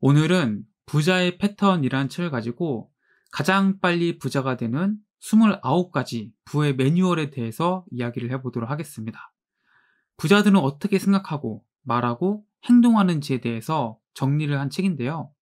오늘은 부자의 패턴이란 책을 가지고 가장 빨리 부자가 되는 29가지 부의 매뉴얼에 대해서 이야기를 해보도록 하겠습니다. 부자들은 어떻게 생각하고 말하고 행동하는지에 대해서 정리를 한 책인데요.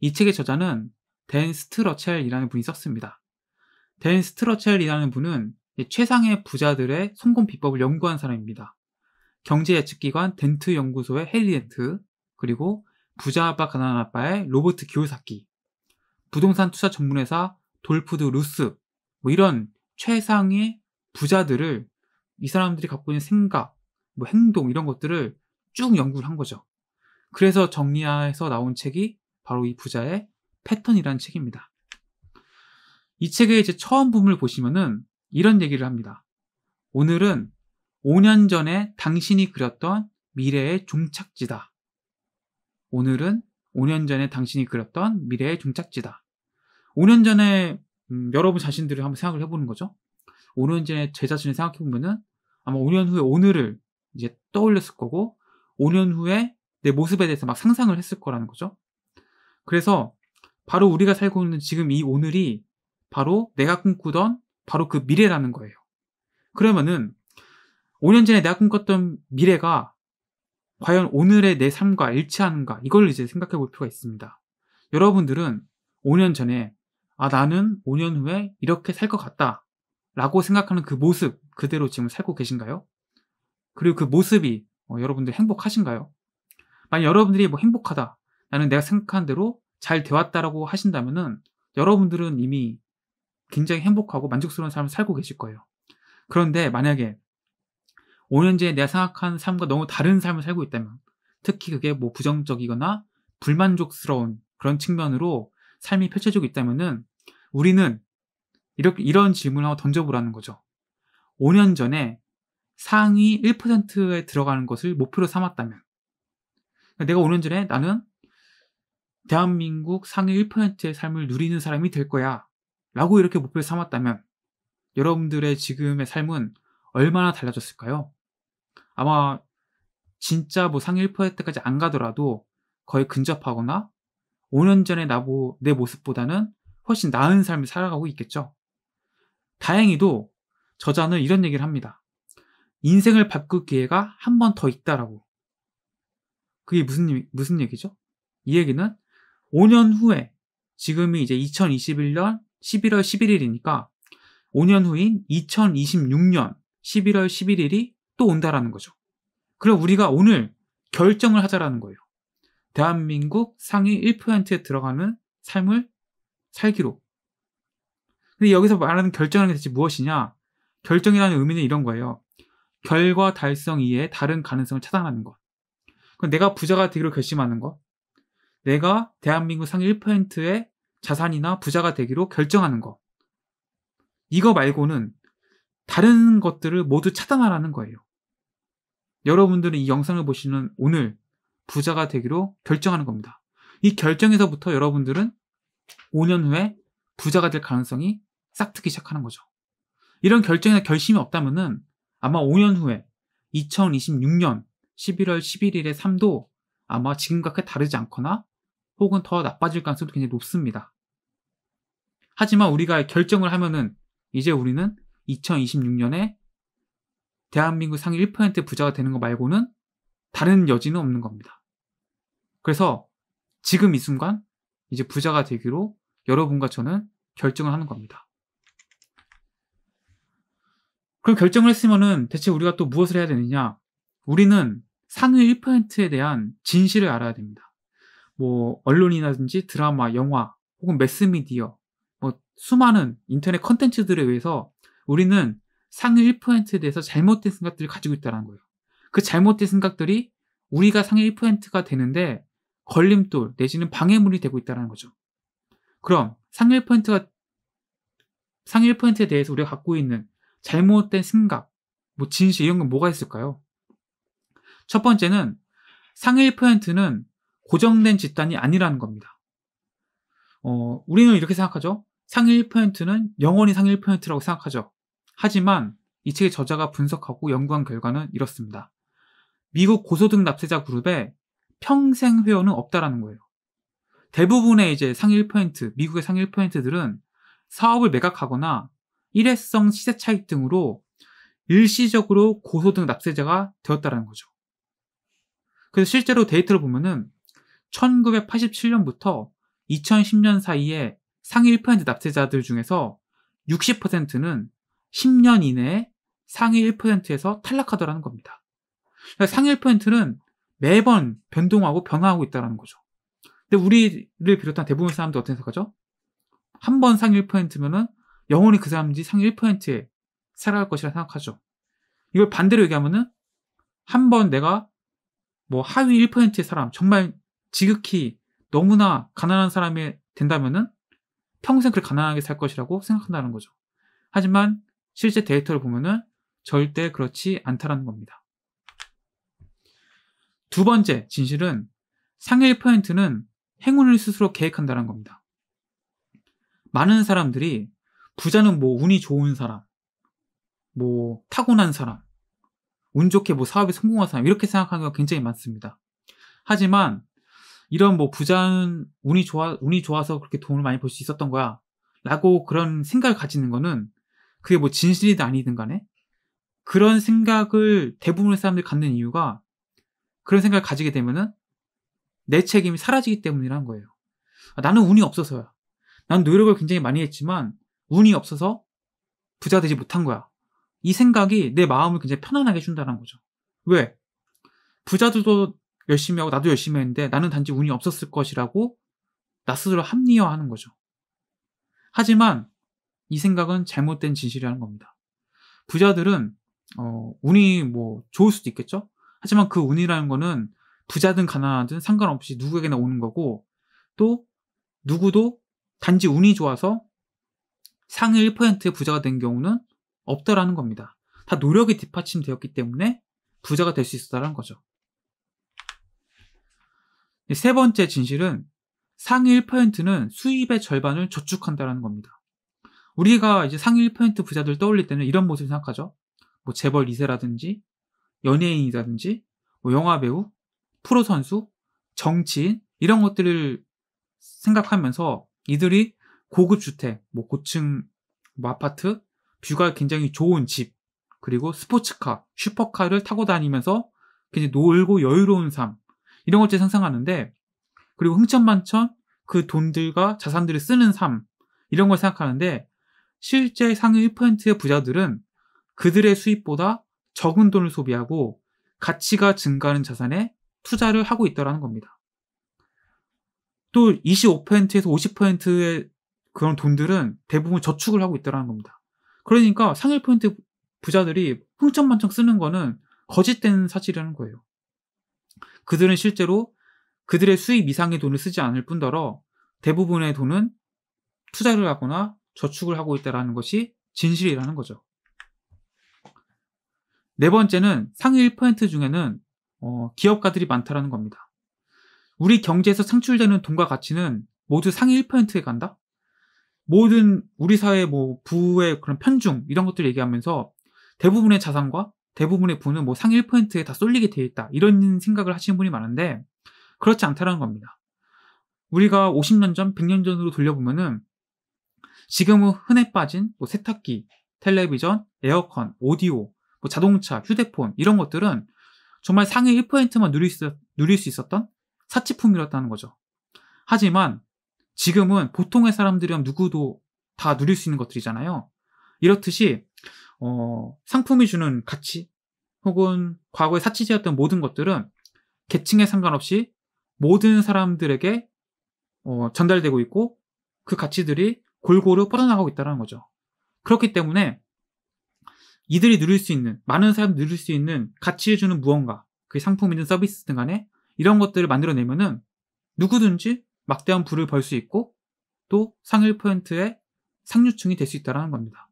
이 책의 저자는 댄 스트러첼이라는 분이 썼습니다. 댄 스트러첼이라는 분은 최상의 부자들의 성공 비법을 연구한 사람입니다. 경제 예측기관 덴트 연구소의 헨리 덴트, 그리고 부자 아빠 가난한 아빠의 로버트 기요사키 부동산 투자 전문회사 돌푸드 루스 뭐 이런 최상의 부자들을 이 사람들이 갖고 있는 생각, 뭐 행동 이런 것들을 쭉 연구를 한 거죠. 그래서 정리해서 나온 책이 바로 이 부자의 패턴이라는 책입니다. 이 책의 이제 처음 부분을 보시면은 이런 얘기를 합니다. 오늘은 5년 전에 당신이 그렸던 미래의 종착지다. 오늘은 5년 전에 당신이 그렸던 미래의 종착지다. 5년 전에 음, 여러분 자신들을 한번 생각을 해보는 거죠. 5년 전에 제 자신을 생각해보면은 아마 5년 후에 오늘을 이제 떠올렸을 거고 5년 후에 내 모습에 대해서 막 상상을 했을 거라는 거죠. 그래서 바로 우리가 살고 있는 지금 이 오늘이 바로 내가 꿈꾸던 바로 그 미래라는 거예요. 그러면은 5년 전에 내가 꿈꿨던 미래가 과연 오늘의 내 삶과 일치하는가 이걸 이제 생각해 볼 필요가 있습니다. 여러분들은 5년 전에 아 나는 5년 후에 이렇게 살 것 같다 라고 생각하는 그 모습 그대로 지금 살고 계신가요? 그리고 그 모습이 어, 여러분들 행복하신가요? 만약 여러분들이 뭐 행복하다 나는 내가 생각한 대로 잘 되었다라고 하신다면은 여러분들은 이미 굉장히 행복하고 만족스러운 삶을 살고 계실 거예요. 그런데 만약에 5년 전에 내가 생각한 삶과 너무 다른 삶을 살고 있다면 특히 그게 뭐 부정적이거나 불만족스러운 그런 측면으로 삶이 펼쳐지고 있다면은 우리는 이렇게 이런 질문을 한번 던져보라는 거죠. 5년 전에 상위 1%에 들어가는 것을 목표로 삼았다면 그러니까 내가 5년 전에 나는 대한민국 상위 1%의 삶을 누리는 사람이 될 거야 라고 이렇게 목표를 삼았다면 여러분들의 지금의 삶은 얼마나 달라졌을까요? 아마 진짜 뭐 상위 1%까지 안 가더라도 거의 근접하거나 5년 전에 나보 뭐, 내 모습보다는 훨씬 나은 삶을 살아가고 있겠죠. 다행히도 저자는 이런 얘기를 합니다. 인생을 바꿀 기회가 한 번 더 있다라고. 그게 무슨 무슨 얘기죠? 이 얘기는 5년 후에 지금이 이제 2021년 11월 11일이니까 5년 후인 2026년 11월 11일이 또 온다라는 거죠. 그럼 우리가 오늘 결정을 하자라는 거예요. 대한민국 상위 1%에 들어가는 삶을 살기로. 근데 여기서 말하는 결정이라는 게 대체 무엇이냐? 결정이라는 의미는 이런 거예요. 결과 달성 이외에 다른 가능성을 차단하는 것. 그럼 내가 부자가 되기로 결심하는 것. 내가 대한민국 상위 1%의 자산이나 부자가 되기로 결정하는 것. 이거 말고는 다른 것들을 모두 차단하라는 거예요. 여러분들은 이 영상을 보시는 오늘 부자가 되기로 결정하는 겁니다. 이 결정에서부터 여러분들은 5년 후에 부자가 될 가능성이 싹트기 시작하는 거죠. 이런 결정이나 결심이 없다면 아마 5년 후에 2026년 11월 11일의 삶도 아마 지금과 크게 다르지 않거나 혹은 더 나빠질 가능성도 굉장히 높습니다. 하지만 우리가 결정을 하면은 이제 우리는 2026년에 대한민국 상위 1% 부자가 되는 거 말고는 다른 여지는 없는 겁니다. 그래서 지금 이 순간 이제 부자가 되기로 여러분과 저는 결정을 하는 겁니다. 그 결정을 했으면은 대체 우리가 또 무엇을 해야 되느냐? 우리는 상위 1%에 대한 진실을 알아야 됩니다. 뭐 언론이라든지 드라마, 영화 혹은 매스미디어 뭐 수많은 인터넷 컨텐츠들에 의해서 우리는 상위 1%에 대해서 잘못된 생각들을 가지고 있다는 거예요. 그 잘못된 생각들이 우리가 상위 1%가 되는데 걸림돌 내지는 방해물이 되고 있다는 거죠. 그럼 상위 1%가 상위 1%에 대해서 우리가 갖고 있는 잘못된 생각, 뭐 진실 이런 건 뭐가 있을까요? 첫 번째는 상위 1%는 고정된 집단이 아니라는 겁니다. 어, 우리는 이렇게 생각하죠. 상위 1%는 영원히 상위 1%라고 생각하죠. 하지만 이 책의 저자가 분석하고 연구한 결과는 이렇습니다. 미국 고소득 납세자 그룹에 평생 회원은 없다라는 거예요. 대부분의 이제 상위 1%, 미국의 상위 1%들은 사업을 매각하거나 일회성 시세 차익 등으로 일시적으로 고소득 납세자가 되었다라는 거죠. 그래서 실제로 데이터를 보면은 1987년부터 2010년 사이에 상위 1% 납세자들 중에서 60%는 10년 이내에 상위 1%에서 탈락하더라는 겁니다. 그러니까 상위 1%는 매번 변동하고 변화하고 있다는 거죠. 근데 우리를 비롯한 대부분 사람들 어떻게 생각하죠? 한 번 상위 1%면은 영원히 그 사람들이 상위 1%에 살아갈 것이라 생각하죠. 이걸 반대로 얘기하면은 한 번 내가 뭐 하위 1%의 사람, 정말 지극히 너무나 가난한 사람이 된다면은 평생 그렇게 가난하게 살 것이라고 생각한다는 거죠. 하지만 실제 데이터를 보면은 절대 그렇지 않다라는 겁니다. 두 번째 진실은 상위 1%는 행운을 스스로 계획한다는 겁니다. 많은 사람들이 부자는 뭐 운이 좋은 사람, 뭐 타고난 사람, 운 좋게 뭐 사업에 성공한 사람 이렇게 생각하는 경우가 굉장히 많습니다. 하지만 이런 뭐 부자는 운이 좋아 운이 좋아서 그렇게 돈을 많이 벌 수 있었던 거야라고 그런 생각을 가지는 거는 그게 뭐 진실이든 아니든 간에 그런 생각을 대부분의 사람들이 갖는 이유가 그런 생각을 가지게 되면은 내 책임이 사라지기 때문이라는 거예요. 아, 나는 운이 없어서야. 난 노력을 굉장히 많이 했지만 운이 없어서 부자 되지 못한 거야. 이 생각이 내 마음을 굉장히 편안하게 준다는 거죠. 왜? 부자들도 열심히 하고 나도 열심히 했는데 나는 단지 운이 없었을 것이라고 나 스스로 합리화하는 거죠. 하지만 이 생각은 잘못된 진실이라는 겁니다. 부자들은 어, 운이 뭐 좋을 수도 있겠죠. 하지만 그 운이라는 거는 부자든 가난하든 상관없이 누구에게나 오는 거고 또 누구도 단지 운이 좋아서 상위 1%의 부자가 된 경우는 없다라는 겁니다. 다 노력이 뒷받침되었기 때문에 부자가 될 수 있었다는 거죠. 세 번째 진실은 상위 1%는 수입의 절반을 저축한다라는 겁니다. 우리가 이제 상위 1% 부자들 떠올릴 때는 이런 모습을 생각하죠. 뭐 재벌 2세라든지 연예인이라든지 뭐 영화 배우, 프로 선수, 정치인 이런 것들을 생각하면서 이들이 고급 주택, 뭐 고층 뭐 아파트, 뷰가 굉장히 좋은 집, 그리고 스포츠카, 슈퍼카를 타고 다니면서 굉장히 놀고 여유로운 삶 이런 것들 상상하는데 그리고 흥천만천 그 돈들과 자산들을 쓰는 삶 이런 걸 생각하는데 실제 상위 1%의 부자들은 그들의 수입보다 적은 돈을 소비하고 가치가 증가하는 자산에 투자를 하고 있다라는 겁니다. 또 25%에서 50%의 그런 돈들은 대부분 저축을 하고 있다라는 겁니다. 그러니까 상위 1% 부자들이 흥청만청 쓰는 거는 거짓된 사실이라는 거예요. 그들은 실제로 그들의 수입 이상의 돈을 쓰지 않을 뿐더러 대부분의 돈은 투자를 하거나 저축을 하고 있다는 것이 진실이라는 거죠. 네 번째는 상위 1% 중에는 어, 기업가들이 많다라는 겁니다. 우리 경제에서 창출되는 돈과 가치는 모두 상위 1%에 간다? 모든 우리 사회 뭐 부의 그런 편중 이런 것들 얘기하면서 대부분의 자산과 대부분의 부는 뭐 상위 1%에 다 쏠리게 돼 있다. 이런 생각을 하시는 분이 많은데 그렇지 않다라는 겁니다. 우리가 50년 전, 100년 전으로 돌려보면은 지금은 흔해 빠진 뭐 세탁기, 텔레비전, 에어컨, 오디오, 뭐 자동차, 휴대폰 이런 것들은 정말 상위 1%만 누릴 수, 누릴 수 있었던 사치품이었다는 거죠. 하지만 지금은 보통의 사람들이면 누구도 다 누릴 수 있는 것들이잖아요. 이렇듯이 어, 상품이 주는 가치 혹은 과거의 사치제였던 모든 것들은 계층에 상관없이 모든 사람들에게 어, 전달되고 있고 그 가치들이 골고루 뻗어나가고 있다는 거죠. 그렇기 때문에 이들이 누릴 수 있는 많은 사람 누릴 수 있는 가치를 주는 무언가 그 상품이든 서비스든 간에 이런 것들을 만들어내면은 누구든지 막대한 부를 벌 수 있고 또 상위 포인트의 상류층이 될 수 있다는 겁니다.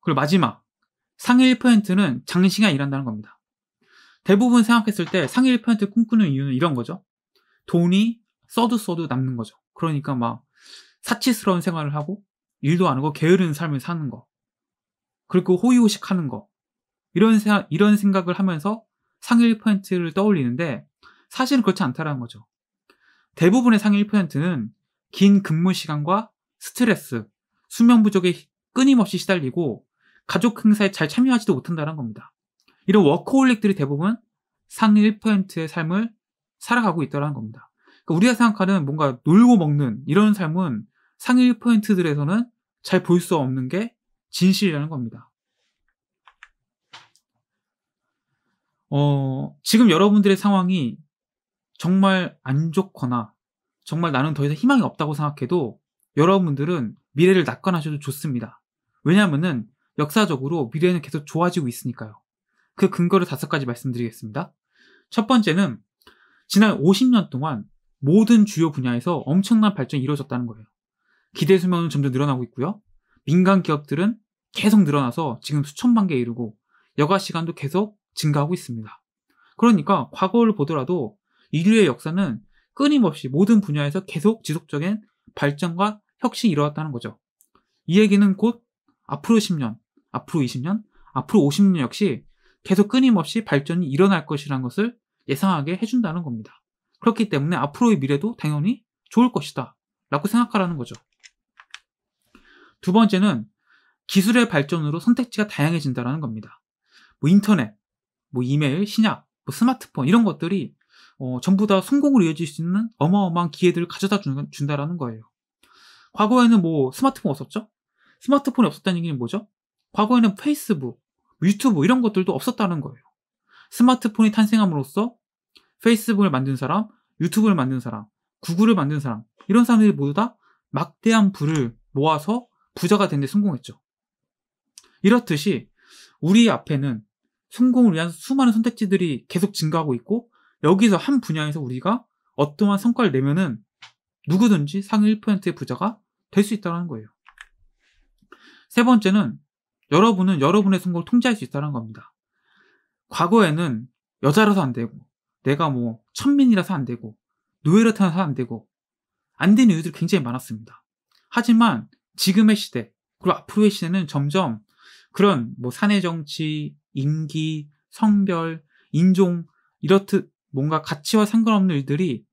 그리고 마지막 상위 1%는 장시간 일한다는 겁니다. 대부분 생각했을 때 상위 1%를 꿈꾸는 이유는 이런 거죠. 돈이 써도 써도 남는 거죠. 그러니까 막 사치스러운 생활을 하고 일도 안 하고 게으른 삶을 사는 거. 그리고 호의호식하는 거. 이런 세, 이런 생각을 하면서 상위 1%를 떠올리는데 사실은 그렇지 않다라는 거죠. 대부분의 상위 1%는 긴 근무 시간과 스트레스, 수면 부족에 끊임없이 시달리고 가족 행사에 잘 참여하지도 못한다는 겁니다. 이런 워커홀릭들이 대부분 상위 1%의 삶을 살아가고 있다는 겁니다. 그러니까 우리가 생각하는 뭔가 놀고 먹는 이런 삶은 상위 1%들에서는 잘 볼 수 없는 게 진실이라는 겁니다. 어, 지금 여러분들의 상황이 정말 안 좋거나 정말 나는 더 이상 희망이 없다고 생각해도 여러분들은 미래를 낙관하셔도 좋습니다. 왜냐하면 역사적으로 미래는 계속 좋아지고 있으니까요. 그 근거를 다섯 가지 말씀드리겠습니다. 첫 번째는 지난 50년 동안 모든 주요 분야에서 엄청난 발전이 이루어졌다는 거예요. 기대 수명은 점점 늘어나고 있고요. 민간 기업들은 계속 늘어나서 지금 수천만 개에 이르고 여가 시간도 계속 증가하고 있습니다. 그러니까 과거를 보더라도 인류의 역사는 끊임없이 모든 분야에서 계속 지속적인 발전과 혁신이 일어났다는 거죠. 이 얘기는 곧 앞으로 10년, 앞으로 20년, 앞으로 50년 역시 계속 끊임없이 발전이 일어날 것이라는 것을 예상하게 해준다는 겁니다. 그렇기 때문에 앞으로의 미래도 당연히 좋을 것이다 라고 생각하라는 거죠. 두 번째는 기술의 발전으로 선택지가 다양해진다라는 겁니다. 뭐 인터넷, 뭐 이메일, 신약, 뭐 스마트폰 이런 것들이 어, 전부 다 성공으로 이어질 수 있는 어마어마한 기회들을 가져다 준, 다라는 거예요. 과거에는 뭐 스마트폰 없었죠? 스마트폰이 없었다는 얘기는 뭐죠? 과거에는 페이스북, 유튜브 이런 것들도 없었다는 거예요. 스마트폰이 탄생함으로써 페이스북을 만든 사람, 유튜브를 만든 사람, 구글을 만든 사람 이런 사람들이 모두 다 막대한 부를 모아서 부자가 된 데 성공했죠. 이렇듯이 우리 앞에는 성공을 위한 수많은 선택지들이 계속 증가하고 있고 여기서 한 분야에서 우리가 어떠한 성과를 내면은 누구든지 상위 1%의 부자가 될 수 있다는 거예요. 세 번째는 여러분은 여러분의 성공을 통제할 수 있다는 겁니다. 과거에는 여자라서 안 되고 내가 뭐 천민이라서 안 되고 노예로 태어나서 안 되고 안 되는 이유들이 굉장히 많았습니다. 하지만 지금의 시대 그리고 앞으로의 시대는 점점 그런 뭐 사내 정치, 인기, 성별, 인종 이렇듯 뭔가 가치와 상관없는 일들이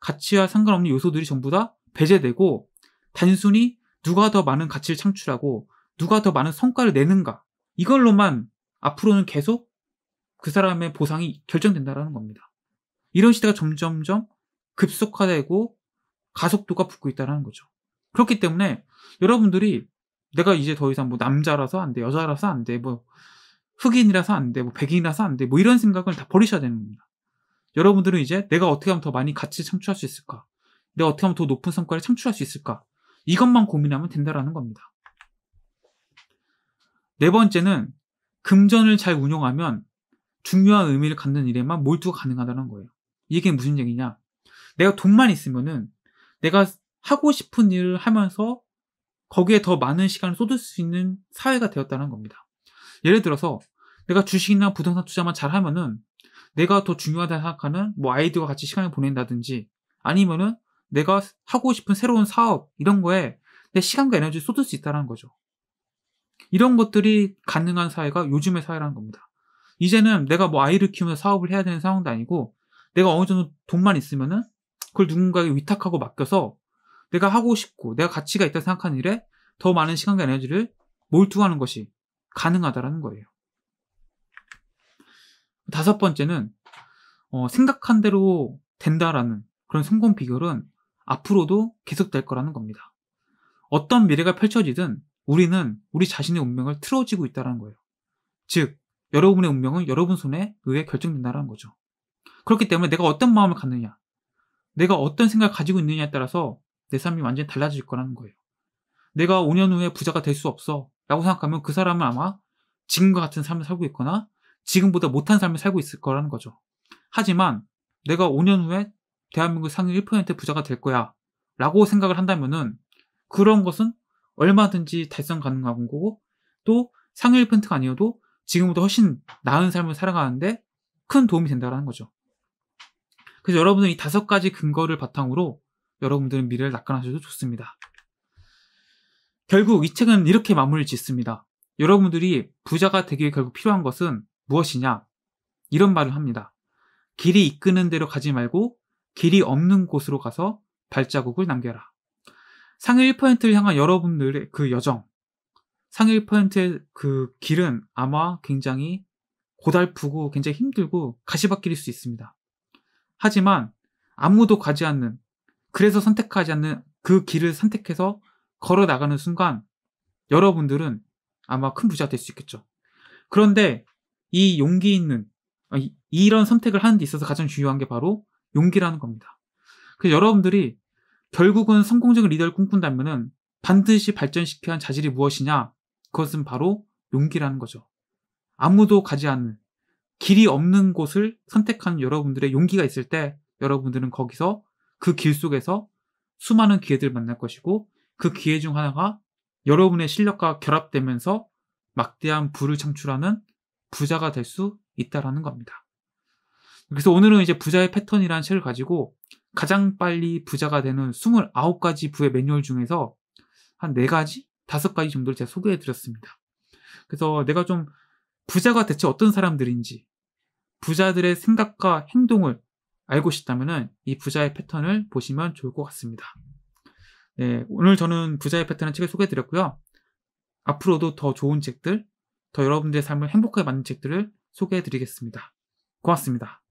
가치와 상관없는 요소들이 전부 다 배제되고 단순히 누가 더 많은 가치를 창출하고 누가 더 많은 성과를 내는가 이걸로만 앞으로는 계속 그 사람의 보상이 결정된다라는 겁니다. 이런 시대가 점점점 급속화되고 가속도가 붙고 있다는 거죠. 그렇기 때문에 여러분들이 내가 이제 더 이상 뭐 남자라서 안 돼, 여자라서 안 돼, 뭐 흑인이라서 안 돼, 뭐 백인이라서 안 돼, 뭐 이런 생각을 다 버리셔야 되는 겁니다. 여러분들은 이제 내가 어떻게 하면 더 많이 가치 창출할 수 있을까? 내가 어떻게 하면 더 높은 성과를 창출할 수 있을까? 이것만 고민하면 된다라는 겁니다. 네 번째는 금전을 잘 운용하면 중요한 의미를 갖는 일에만 몰두가 가능하다는 거예요. 이게 무슨 얘기냐? 내가 돈만 있으면은 내가 하고 싶은 일을 하면서 거기에 더 많은 시간을 쏟을 수 있는 사회가 되었다는 겁니다. 예를 들어서 내가 주식이나 부동산 투자만 잘하면은 내가 더 중요하다 생각하는 뭐 아이들과 같이 시간을 보낸다든지 아니면은 내가 하고 싶은 새로운 사업 이런 거에 내 시간과 에너지를 쏟을 수 있다는 거죠. 이런 것들이 가능한 사회가 요즘의 사회라는 겁니다. 이제는 내가 뭐 아이를 키우면서 사업을 해야 되는 상황도 아니고 내가 어느 정도 돈만 있으면은 그걸 누군가에게 위탁하고 맡겨서 내가 하고 싶고 내가 가치가 있다 생각하는 일에 더 많은 시간과 에너지를 몰두하는 것이 가능하다라는 거예요. 다섯 번째는 어, 생각한 대로 된다라는 그런 성공 비결은 앞으로도 계속될 거라는 겁니다. 어떤 미래가 펼쳐지든 우리는 우리 자신의 운명을 틀어지고 있다는 거예요. 즉, 여러분의 운명은 여러분 손에 의해 결정된다는 거죠. 그렇기 때문에 내가 어떤 마음을 갖느냐, 내가 어떤 생각을 가지고 있느냐에 따라서 내 삶이 완전히 달라질 거라는 거예요. 내가 5년 후에 부자가 될 수 없어 라고 생각하면 그 사람은 아마 지금과 같은 삶을 살고 있거나 지금보다 못한 삶을 살고 있을 거라는 거죠. 하지만 내가 5년 후에 대한민국 상위 1% 부자가 될 거야 라고 생각을 한다면은 그런 것은 얼마든지 달성 가능한 거고 또 상위 1%가 아니어도 지금보다 훨씬 나은 삶을 살아가는데 큰 도움이 된다라는 거죠. 그래서 여러분은 이 다섯 가지 근거를 바탕으로 여러분들은 미래를 낙관하셔도 좋습니다. 결국 이 책은 이렇게 마무리를 짓습니다. 여러분들이 부자가 되기 위해 결국 필요한 것은 무엇이냐? 이런 말을 합니다. 길이 이끄는 대로 가지 말고 길이 없는 곳으로 가서 발자국을 남겨라. 상위 1%를 향한 여러분들의 그 여정, 상위 퍼센트의 그 길은 아마 굉장히 고달프고 굉장히 힘들고 가시밭길일 수 있습니다. 하지만 아무도 가지 않는 그래서 선택하지 않는 그 길을 선택해서 걸어 나가는 순간 여러분들은 아마 큰 부자가 될 수 있겠죠. 그런데 이 용기 있는 아, 이런 선택을 하는 데 있어서 가장 중요한 게 바로 용기라는 겁니다. 그래서 여러분들이 결국은 성공적인 리더를 꿈꾼다면 반드시 발전시켜야 한 자질이 무엇이냐? 그것은 바로 용기라는 거죠. 아무도 가지 않을 길이 없는 곳을 선택한 여러분들의 용기가 있을 때 여러분들은 거기서 그 길 속에서 수많은 기회들을 만날 것이고 그 기회 중 하나가 여러분의 실력과 결합되면서 막대한 부를 창출하는 부자가 될 수 있다라는 겁니다. 그래서 오늘은 이제 부자의 패턴이라는 책을 가지고 가장 빨리 부자가 되는 29가지 부의 매뉴얼 중에서 한 4가지 다섯 가지 정도를 제가 소개해 드렸습니다. 그래서 내가 좀 부자가 대체 어떤 사람들인지 부자들의 생각과 행동을 알고 싶다면 이 부자의 패턴을 보시면 좋을 것 같습니다. 네, 오늘 저는 부자의 패턴을 책을 소개해 드렸고요. 앞으로도 더 좋은 책들, 더 여러분들의 삶을 행복하게 만드는 책들을 소개해 드리겠습니다. 고맙습니다.